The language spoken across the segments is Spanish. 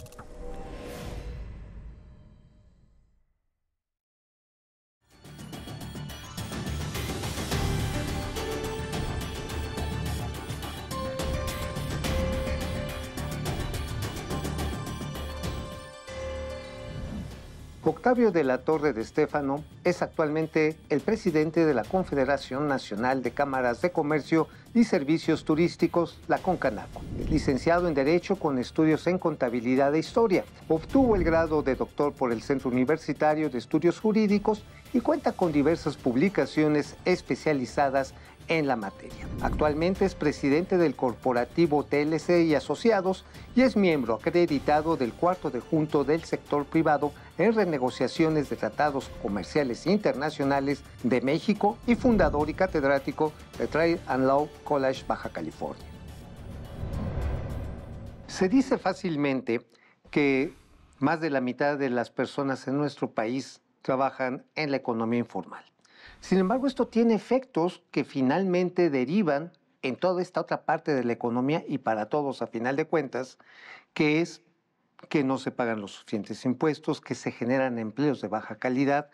you Octavio de la Torre de Estéfano es actualmente el presidente de la Confederación Nacional de Cámaras de Comercio y Servicios Turísticos, la Concanaco. Es licenciado en Derecho con estudios en Contabilidad e Historia. Obtuvo el grado de doctor por el Centro Universitario de Estudios Jurídicos y cuenta con diversas publicaciones especializadas en la materia. Actualmente es presidente del corporativo TLC y Asociados y es miembro acreditado del cuarto de junto del sector privado en renegociaciones de tratados comerciales internacionales de México y fundador y catedrático de Trade and Law College Baja California. Se dice fácilmente que más de la mitad de las personas en nuestro país trabajan en la economía informal. Sin embargo, esto tiene efectos que finalmente derivan en toda esta otra parte de la economía y para todos a final de cuentas, que es que no se pagan los suficientes impuestos, que se generan empleos de baja calidad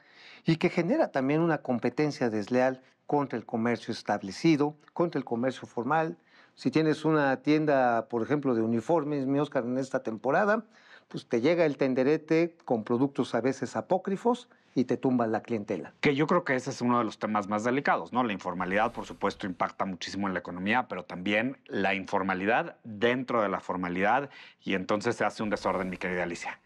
y que genera también una competencia desleal contra el comercio establecido, contra el comercio formal. Si tienes una tienda, por ejemplo, de uniformes, mi Oscar, en esta temporada, pues te llega el tenderete con productos a veces apócrifos y te tumbas la clientela. Que yo creo que ese es uno de los temas más delicados, ¿no? La informalidad, por supuesto, impacta muchísimo en la economía, pero también la informalidad dentro de la formalidad y entonces se hace un desorden, mi querida Alicia.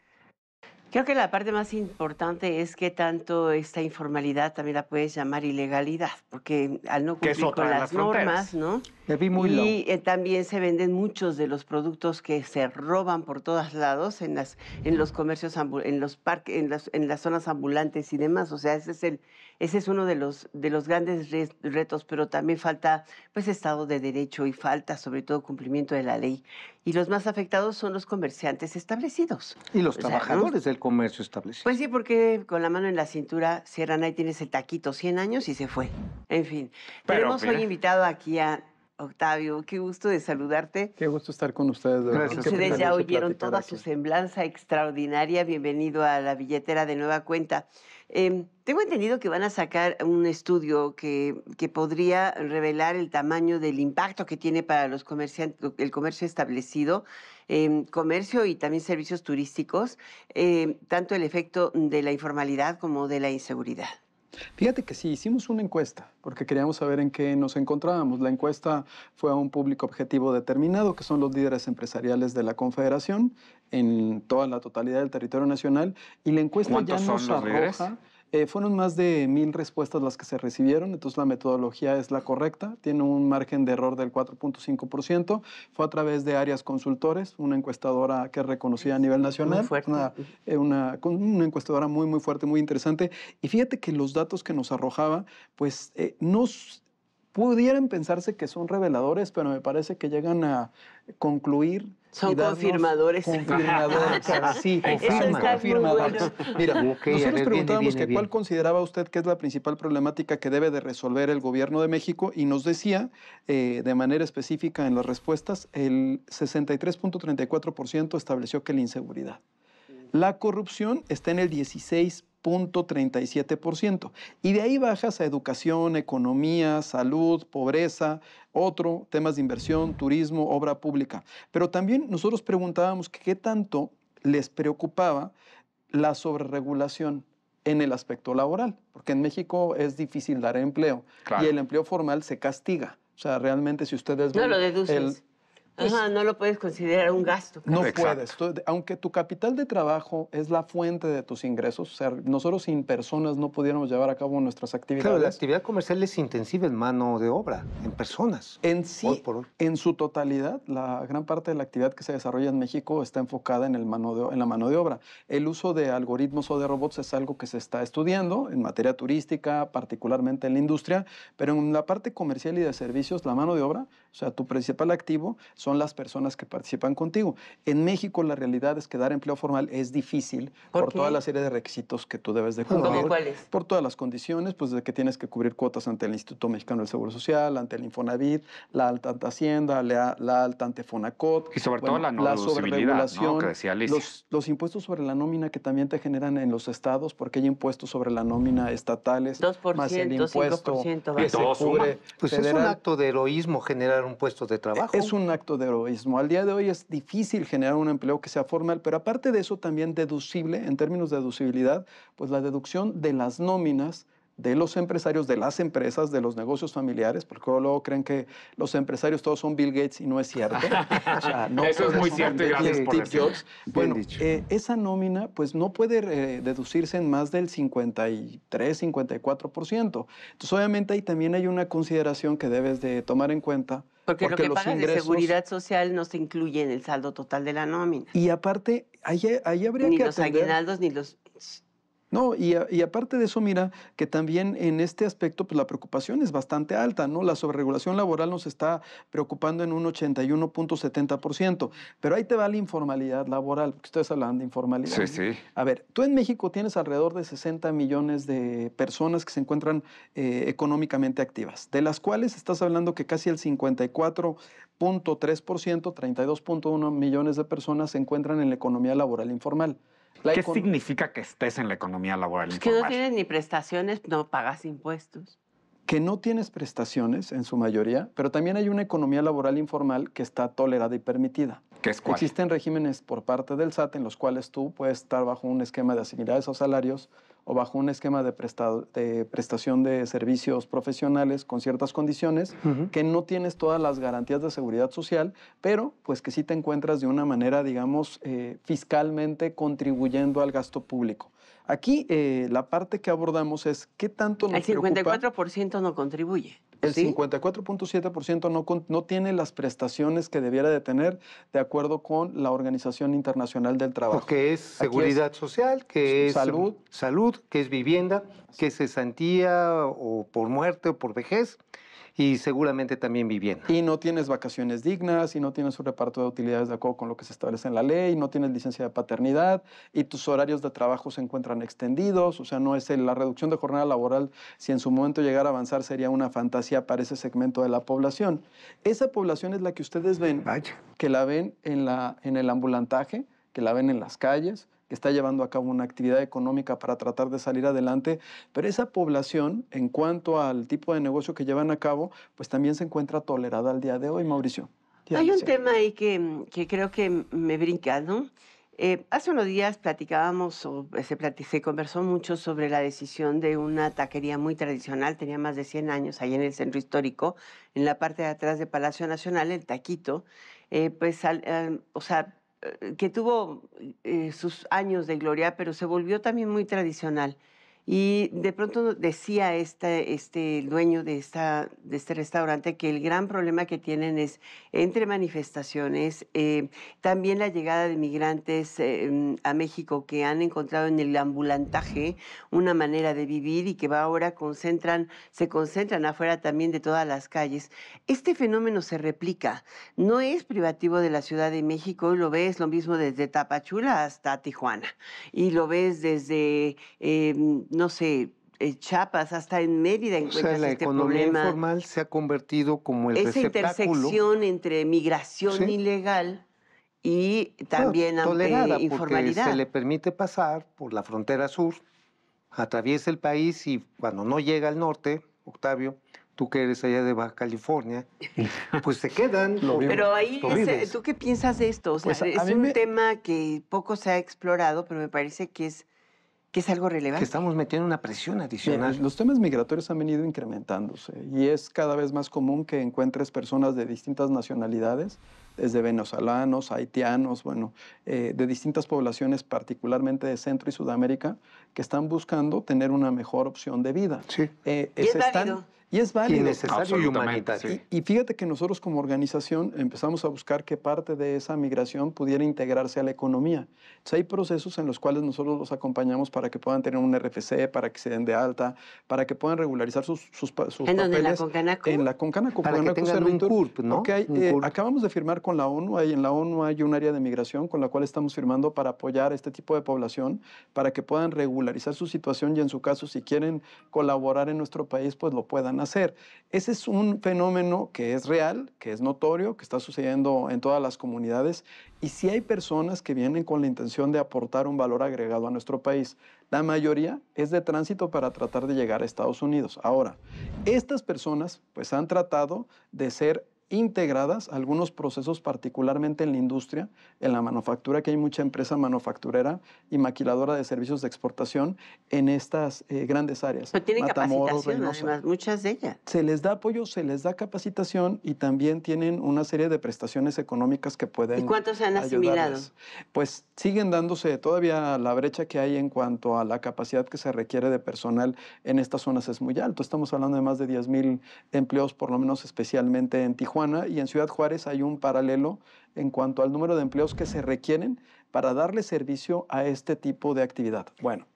Creo que la parte más importante es que tanto esta informalidad también la puedes llamar ilegalidad, porque al no cumplir con las, normas, ¿no? y eh, también se venden muchos de los productos que se roban por todos lados en las en los comercios en los parques en las en las zonas ambulantes y demás, o sea, ese es el ese es uno de los, de los grandes retos, pero también falta pues Estado de Derecho y falta sobre todo cumplimiento de la ley. Y los más afectados son los comerciantes establecidos. Y los trabajadores del comercio establecido. Pues sí, porque con la mano en la cintura cierran ahí, tienes el taquito 100 años y se fue. En fin, tenemos hoy invitado aquí a Octavio, qué gusto de saludarte. Qué gusto estar con ustedes. Gracias. Ustedes ya oyeron toda su semblanza extraordinaria. Bienvenido a la billetera de Nueva Cuenta. Em, tengo entendido que van a sacar un estudio que, podría revelar el tamaño del impacto que tiene para los comerciantes, el comercio establecido, em, comercio y también servicios turísticos, em, tanto el efecto de la informalidad como de la inseguridad. Fíjate que sí, hicimos una encuesta porque queríamos saber en qué nos encontrábamos. La encuesta fue a un público objetivo determinado, que son los líderes empresariales de la Confederación en toda la totalidad del territorio nacional. Y la encuesta ya nos arroja... Eh, fueron más de mil respuestas las que se recibieron, entonces la metodología es la correcta, tiene un margen de error del 4.5%, fue a través de áreas Consultores, una encuestadora que reconocía reconocida a nivel nacional, una, eh, una, una, encuestadora muy, muy fuerte, muy interesante, y fíjate que los datos que nos arrojaba, pues eh, no pudieran pensarse que son reveladores, pero me parece que llegan a concluir. Son confirmadores. Confirmadores, sí, confirmadores. Mira, nosotros preguntábamos que cuál consideraba usted que es la principal problemática que debe de resolver el gobierno de México y nos decía eh, de manera específica en las respuestas, el 63.34% estableció que la inseguridad. La corrupción está en el 16%. 0.37%. Y de ahí bajas a educación, economía, salud, pobreza, otro, temas de inversión, turismo, obra pública. Pero también nosotros preguntábamos qué tanto les preocupaba la sobreregulación en el aspecto laboral, porque en México es difícil dar empleo y el empleo formal se castiga. O sea, realmente si ustedes... No lo deduces. Pues no lo puedes considerar un gasto. No puedes. aunque tu capital de trabajo es la fuente de tus ingresos, nosotros sin personas no pudiéramos llevar a cabo nuestras actividades. Claro, la actividad comercial es intensiva en mano de obra, en personas. En sí, en su totalidad, la gran parte de la actividad que se desarrolla en México está enfocada en, el mano en la mano de obra. El uso de algoritmos o de robots es algo que se está estudiando en materia turística, particularmente en la industria, pero en la parte comercial y de servicios, la mano de obra o sea, tu principal activo son las personas que participan contigo. En México la realidad es que dar empleo formal es difícil por, toda la serie de requisitos que tú debes de cumplir. cuáles? Por todas las condiciones, pues de que tienes que cubrir cuotas ante el Instituto Mexicano del Seguro Social, ante el Infonavit, la alta Hacienda, la, alta ante Fonacot. Y sobre todo la no la Los, impuestos sobre la nómina que también te generan en los estados, porque hay impuestos sobre la nómina estatales, 2%, más el impuesto 5%, que pues es un acto de heroísmo generar un puesto de e-, trabajo. Es un acto de heroísmo. Al día de hoy es difícil generar un empleo que sea formal, pero aparte de eso también deducible, en términos de deducibilidad, pues la deducción de las nóminas de los empresarios, de las empresas, de los negocios familiares, porque luego creen que los empresarios todos son Bill Gates y no es cierto. Eso es muy cierto y gracias por Bueno, eh, esa nómina pues no puede eh, deducirse en más del 53, 54%. Entonces obviamente ahí también hay una consideración que debes de tomar en cuenta. Porque, lo que de seguridad social no se incluye en el saldo total de la nómina. Y aparte, ahí, ahí habría que Ni los aguinaldos ni los no, y, aparte de eso, mira que también en este aspecto pues, la preocupación es bastante alta, ¿no? La sobreregulación laboral nos está preocupando en un 81.70%, pero ahí te va la informalidad laboral, porque ustedes hablan de informalidad. Sí, sí. A ver, tú en México tienes alrededor de 60 millones de personas que se encuentran eh, económicamente activas, de las cuales estás hablando que casi el 54.3%, 32.1 millones de personas se encuentran en la economía laboral informal. ¿Qué significa que estés en la economía laboral? informal? que no tienes ni prestaciones, no pagas impuestos. Que no tienes prestaciones en su mayoría, pero también hay una economía laboral informal que está tolerada y permitida. ¿Qué es cuál? Existen regímenes por parte del SAT en los cuales tú puedes estar bajo un esquema de asimilados o salarios o bajo un esquema de, de prestación de servicios profesionales con ciertas condiciones, que no tienes todas las garantías de seguridad social, pero pues que sí te encuentras de una manera, digamos, eh, fiscalmente contribuyendo al gasto público. Aquí eh, la parte que abordamos es qué tanto nos El 54% no contribuye. El 54.7% no, no tiene las prestaciones que debiera de tener de acuerdo con la Organización Internacional del Trabajo. que es seguridad social, que es salud, salud, que es vivienda, que es cesantía o por muerte o por vejez y seguramente también viviendo. Y no tienes vacaciones dignas, y no tienes un reparto de utilidades de acuerdo con lo que se establece en la ley, no tienes licencia de paternidad, y tus horarios de trabajo se encuentran extendidos, o sea, no es la reducción de jornada laboral, si en su momento llegara a avanzar, sería una fantasía para ese segmento de la población. Esa población es la que ustedes ven, Vaya. que la ven en, en el ambulantaje, que la ven en las calles, está llevando a cabo una actividad económica para tratar de salir adelante, pero esa población, en cuanto al tipo de negocio que llevan a cabo, pues también se encuentra tolerada al día de hoy, Mauricio. Hay un tema ahí que, creo que me brinca, ¿no? Eh, hace unos días platicábamos, o se, conversó mucho sobre la decisión de una taquería muy tradicional, tenía más de 100 años, ahí en el centro histórico, en la parte de atrás de Palacio Nacional, el Taquito. Eh, pues, o sea, eh, que tuvo eh, sus años de gloria, pero se volvió también muy tradicional. Y de pronto decía este, este dueño de, esta, de este restaurante que el gran problema que tienen es entre manifestaciones, eh, también la llegada de migrantes eh, mm, a México que han encontrado en el ambulantaje una manera de vivir y que ahora concentran, se concentran afuera también de todas las calles. Este fenómeno se replica, no es privativo de la Ciudad de México, lo ves lo mismo desde Tapachula hasta Tijuana, y lo ves desde... Eh, no sé, Chapas hasta en Mérida encuentras o sea, la este economía problema. informal se ha convertido como el Esa intersección entre migración ilegal y también bueno, tolerada informalidad. Porque se le permite pasar por la frontera sur, atraviesa el país y cuando no llega al norte, Octavio, tú que eres allá de Baja California, pues se quedan. pero ahí, ¿tú qué piensas de esto? Pues es un tema que poco se ha explorado, pero me parece que es que es algo relevante. Que estamos metiendo una presión adicional. Eh, los temas migratorios han venido incrementándose y es cada vez más común que encuentres personas de distintas nacionalidades desde venezolanos, haitianos, bueno, eh, de distintas poblaciones, particularmente de Centro y Sudamérica, que están buscando tener una mejor opción de vida. Sí. Eh, y, es están, válido. y es válido. Y fíjate que nosotros como organización empezamos a buscar que parte de esa migración pudiera integrarse a la economía. hay procesos en los cuales nosotros los acompañamos para que puedan tener un RFC, para que se den de alta, para que puedan regularizar sus, sus, sus ¿En papeles. ¿En la Concanaco? En la Para que tengan un CURP, ¿no? Eh, acabamos de firmar con la ONU. En la ONU hay un área de migración con la cual estamos firmando para apoyar a este tipo de población, para que puedan regularizar su situación y en su caso, si quieren colaborar en nuestro país, pues lo puedan hacer. Ese es un fenómeno que es real, que es notorio, que está sucediendo en todas las comunidades y si hay personas que vienen con la intención de aportar un valor agregado a nuestro país. La mayoría es de tránsito para tratar de llegar a Estados Unidos. Ahora, estas personas pues han tratado de ser integradas algunos procesos, particularmente en la industria, en la manufactura, que hay mucha empresa manufacturera y maquiladora de servicios de exportación en estas eh, grandes áreas. Pero tienen capacitación, además, muchas de ellas. Se les da apoyo, se les da capacitación y también tienen una serie de prestaciones económicas que pueden. ¿Y cuántos se han asimilado? Pues siguen dándose todavía la brecha que hay en cuanto a la capacidad que se requiere de personal en estas zonas es muy alto. Estamos hablando de más de 10.000 empleos, por lo menos especialmente en Tijuana y en Ciudad Juárez hay un paralelo en cuanto al número de empleos que se requieren para darle servicio a este tipo de actividad. Bueno.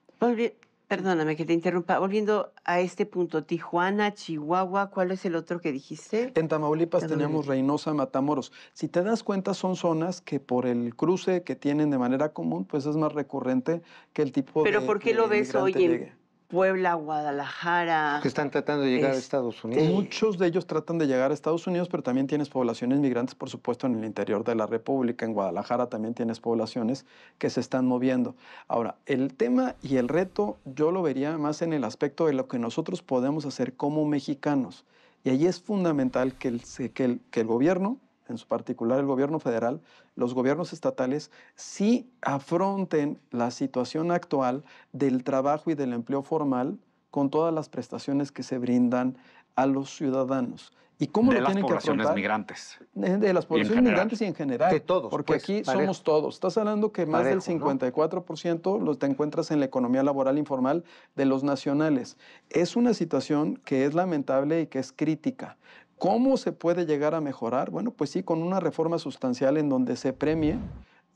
Perdóname que te interrumpa. Volviendo a este punto, Tijuana, Chihuahua, ¿cuál es el otro que dijiste? En Tamaulipas, tenemos Reynosa, Matamoros. Si te das cuenta, son zonas que por el cruce que tienen de manera común, pues es más recurrente que el tipo de... Pero ¿por qué lo ves hoy en, Puebla, Guadalajara. Que están tratando de llegar a este, Estados Unidos. Muchos de ellos tratan de llegar a Estados Unidos, pero también tienes poblaciones migrantes, por supuesto, en el interior de la República. En Guadalajara también tienes poblaciones que se están moviendo. Ahora, el tema y el reto yo lo vería más en el aspecto de lo que nosotros podemos hacer como mexicanos. Y ahí es fundamental que que el, que el gobierno en su particular el gobierno federal, los gobiernos estatales, sí afronten la situación actual del trabajo y del empleo formal con todas las prestaciones que se brindan a los ciudadanos. ¿Y cómo lo tienen que afrontar? Eh, de las poblaciones migrantes. De, las poblaciones migrantes y en general. De todos. Porque pues, aquí somos todos. Estás hablando que más del 54% los te encuentras en la economía laboral informal de los nacionales. Es una situación que es lamentable y que es crítica. ¿Cómo se puede llegar a mejorar? Bueno, pues sí, con una reforma sustancial en donde se premie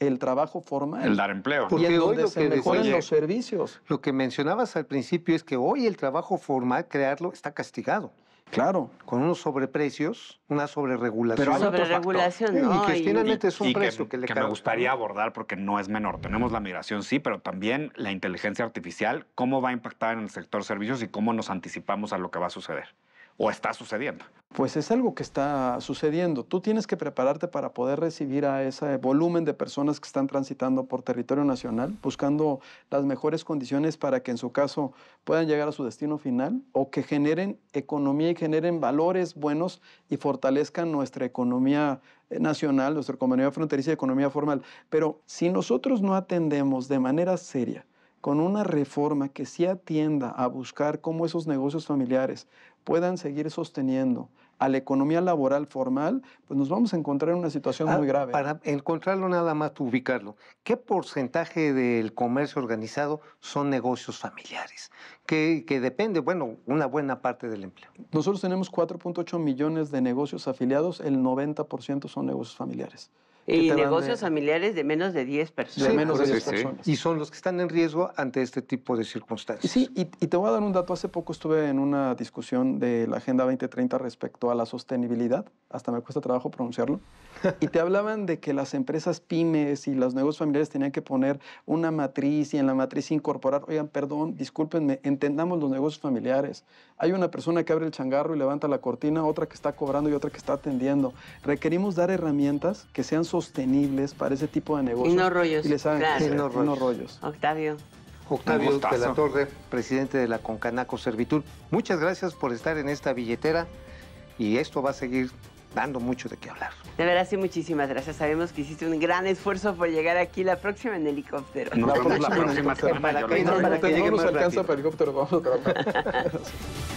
el trabajo formal. El dar empleo. y en donde se mejoren los servicios. Lo que mencionabas al principio es que hoy el trabajo formal, crearlo, está castigado. Claro. Con unos sobreprecios, una sobreregulación. Pero sobreregulación, no. Y que finalmente es un precio que, que me gustaría abordar porque no es menor. Tenemos la migración, sí, pero también la inteligencia artificial, cómo va a impactar en el sector servicios y cómo nos anticipamos a lo que va a suceder o está sucediendo? Pues es algo que está sucediendo. Tú tienes que prepararte para poder recibir a ese volumen de personas que están transitando por territorio nacional, buscando las mejores condiciones para que en su caso puedan llegar a su destino final o que generen economía y generen valores buenos y fortalezcan nuestra economía nacional, nuestra economía fronteriza y economía formal. Pero si nosotros no atendemos de manera seria con una reforma que sí atienda a buscar cómo esos negocios familiares puedan seguir sosteniendo a la economía laboral formal, pues nos vamos a encontrar en una situación ah, muy grave. Para encontrarlo nada más, ubicarlo, ¿qué porcentaje del comercio organizado son negocios familiares? Que, que depende, bueno, una buena parte del empleo. Nosotros tenemos 4.8 millones de negocios afiliados, el 90% son negocios familiares. Y negocios familiares de menos de 10 personas. de menos de 10 personas. Y son los que están en riesgo ante este tipo de circunstancias. Sí, y, y, te voy a dar un dato. Hace poco estuve en una discusión de la Agenda 2030 respecto a la sostenibilidad. Hasta me cuesta trabajo pronunciarlo. y te hablaban de que las empresas pymes y los negocios familiares tenían que poner una matriz y en la matriz incorporar, oigan, perdón, discúlpenme, entendamos los negocios familiares. Hay una persona que abre el changarro y levanta la cortina, otra que está cobrando y otra que está atendiendo. Requerimos dar herramientas que sean sostenibles para ese tipo de negocios. Y no rollos. Y saben no rollos. Octavio. Octavio de Torre, presidente de la Concanaco Servitur. Muchas gracias por estar en esta billetera y esto va a seguir dando mucho de qué hablar. De verdad, sí, muchísimas gracias. Sabemos que hiciste un gran esfuerzo por llegar aquí la próxima en helicóptero. No, la la próxima semana. Para que, nos alcanza helicóptero, vamos